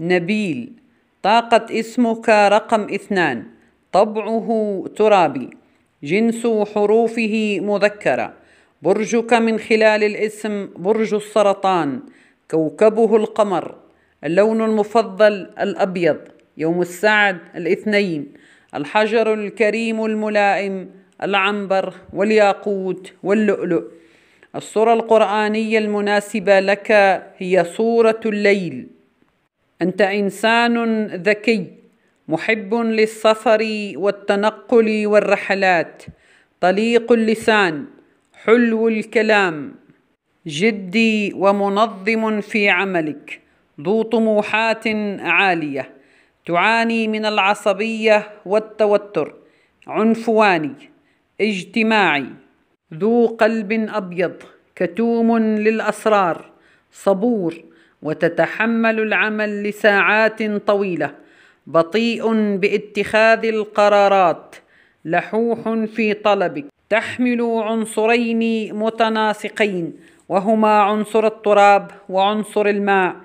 نبيل طاقة اسمك رقم اثنان طبعه ترابي جنس حروفه مذكرة برجك من خلال الاسم برج السرطان كوكبه القمر اللون المفضل الأبيض يوم السعد الاثنين الحجر الكريم الملائم العنبر والياقوت واللؤلؤ الصورة القرآنية المناسبة لك هي صورة الليل انت انسان ذكي محب للسفر والتنقل والرحلات طليق اللسان حلو الكلام جدي ومنظم في عملك ذو طموحات عاليه تعاني من العصبيه والتوتر عنفواني اجتماعي ذو قلب ابيض كتوم للاسرار صبور وتتحمل العمل لساعات طويله بطيء باتخاذ القرارات لحوح في طلبك تحمل عنصرين متناسقين وهما عنصر التراب وعنصر الماء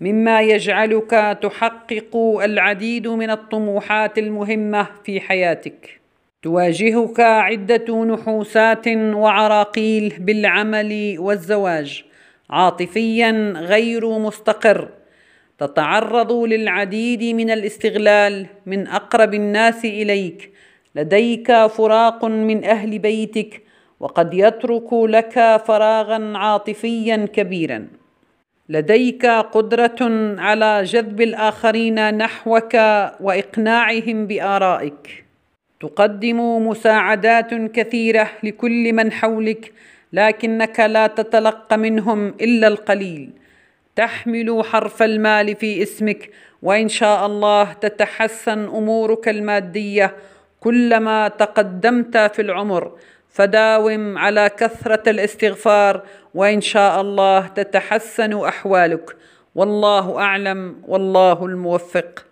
مما يجعلك تحقق العديد من الطموحات المهمه في حياتك تواجهك عده نحوسات وعراقيل بالعمل والزواج عاطفيا غير مستقر تتعرض للعديد من الاستغلال من اقرب الناس اليك لديك فراق من اهل بيتك وقد يترك لك فراغا عاطفيا كبيرا لديك قدره على جذب الاخرين نحوك واقناعهم بارائك تقدم مساعدات كثيره لكل من حولك لكنك لا تتلقى منهم الا القليل تحمل حرف المال في اسمك وان شاء الله تتحسن امورك الماديه كلما تقدمت في العمر فداوم على كثره الاستغفار وان شاء الله تتحسن احوالك والله اعلم والله الموفق